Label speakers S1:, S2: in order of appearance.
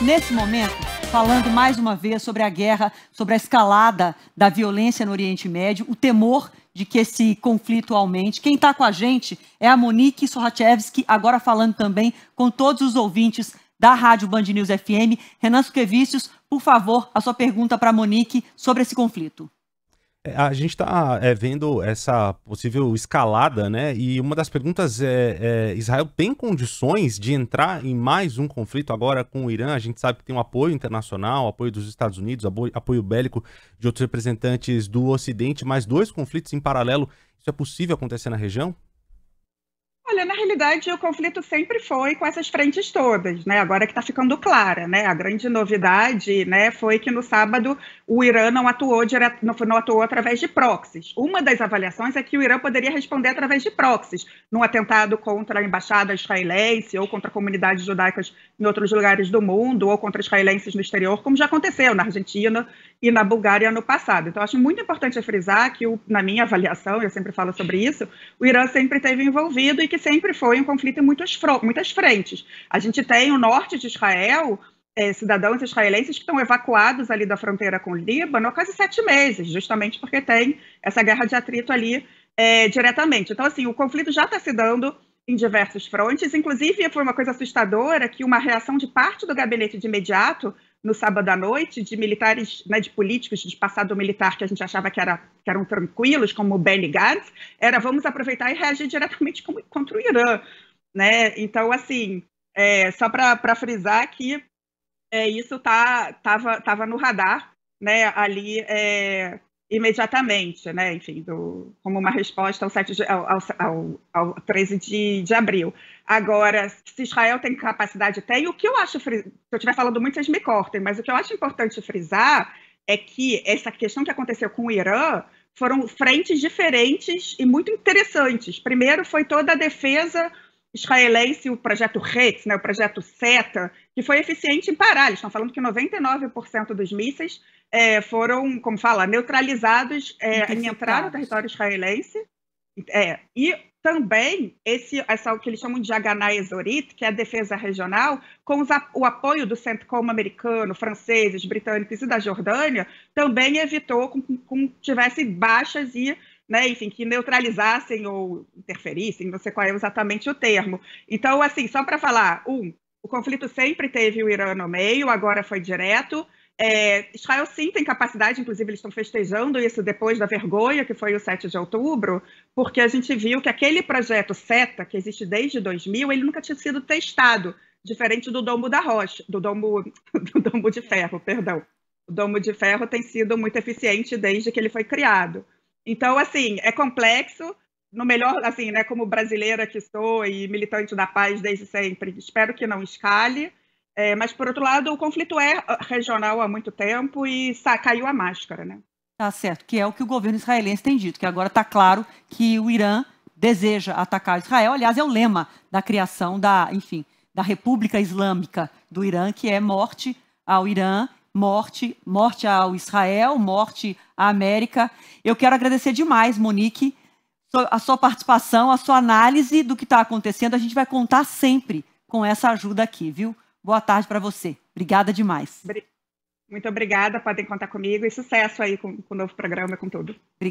S1: nesse momento, falando mais uma vez sobre a guerra, sobre a escalada da violência no Oriente Médio, o temor de que esse conflito aumente. Quem está com a gente é a Monique Sorachevski, agora falando também com todos os ouvintes da Rádio Band News FM. Renan Suquevicius, por favor, a sua pergunta para a Monique sobre esse conflito.
S2: A gente está é, eh, vendo essa possível escalada, né? E uma das perguntas é, é: Israel tem condições de entrar em mais um conflito agora com o Irã? A gente sabe que tem um apoio internacional, apoio dos Estados Unidos, apoio, apoio bélico de outros representantes do Ocidente, mas dois conflitos em paralelo, isso é possível acontecer na região?
S3: Olha, na realidade, o conflito sempre foi com essas frentes todas, né? Agora que está ficando clara, né? A grande novidade, né, foi que no sábado o Irã não atuou direto, não, não atuou através de proxies. Uma das avaliações é que o Irã poderia responder através de proxies, num atentado contra a embaixada israelense ou contra comunidades judaicas em outros lugares do mundo ou contra israelenses no exterior, como já aconteceu na Argentina e na Bulgária no passado. Então, acho muito importante frisar que, na minha avaliação, eu sempre falo sobre isso, o Irã sempre esteve envolvido e que sempre foi um conflito em muitas, muitas frentes. A gente tem o norte de Israel, é, cidadãos israelenses que estão evacuados ali da fronteira com o Líbano há quase sete meses, justamente porque tem essa guerra de atrito ali é, diretamente. Então, assim, o conflito já está se dando em diversos frontes. Inclusive, foi uma coisa assustadora que uma reação de parte do gabinete de imediato no sábado à noite de militares, né, de políticos de passado militar que a gente achava que, era, que eram tranquilos, como o Benny Gantz, era vamos aproveitar e reagir diretamente contra o Irã. Né? Então, assim, é, só para frisar que é, isso tá, tava, tava no radar, né, ali é, imediatamente, né? Enfim, do, como uma resposta ao, 7 de, ao, ao, ao 13 de, de abril. Agora, se Israel tem capacidade, tem. O que eu acho, se eu estiver falando muito, vocês me cortem, mas o que eu acho importante frisar é que essa questão que aconteceu com o Irã foram frentes diferentes e muito interessantes. Primeiro foi toda a defesa israelense, o projeto Retz, né, o projeto SETA, que foi eficiente em parar. Eles estão falando que 99% dos mísseis é, foram, como fala, neutralizados é, em entrar no território israelense. É, e também esse, essa, o que eles chamam de Haganah Ezorit, que é a defesa regional, com os, o apoio do CENTCOM americano, franceses, britânicos e da Jordânia, também evitou que tivesse baixas e né, enfim, que neutralizassem ou interferissem, não sei qual é exatamente o termo. Então, assim, só para falar, um, o conflito sempre teve o Irã no meio, agora foi direto. É, Israel sim tem capacidade, inclusive eles estão festejando isso depois da vergonha que foi o 7 de outubro, porque a gente viu que aquele projeto SETA, que existe desde 2000, ele nunca tinha sido testado, diferente do domo da rocha, do domo, do domo de ferro, perdão. O domo de ferro tem sido muito eficiente desde que ele foi criado. Então, assim, é complexo. No melhor, assim, né, como brasileira que sou e militante da paz desde sempre, espero que não escale. É, mas, por outro lado, o conflito é ah, regional há muito tempo e sa, caiu a máscara, né?
S1: Tá certo, que é o que o governo israelense tem dito, que agora está claro que o Irã deseja atacar Israel. Aliás, é o lema da criação da, enfim, da República Islâmica do Irã, que é morte ao Irã morte, morte ao Israel, morte à América. Eu quero agradecer demais, Monique, a sua participação, a sua análise do que está acontecendo. A gente vai contar sempre com essa ajuda aqui, viu? Boa tarde para você. Obrigada demais.
S3: Muito obrigada, podem contar comigo e sucesso aí com, com o novo programa, com tudo. Obrigada.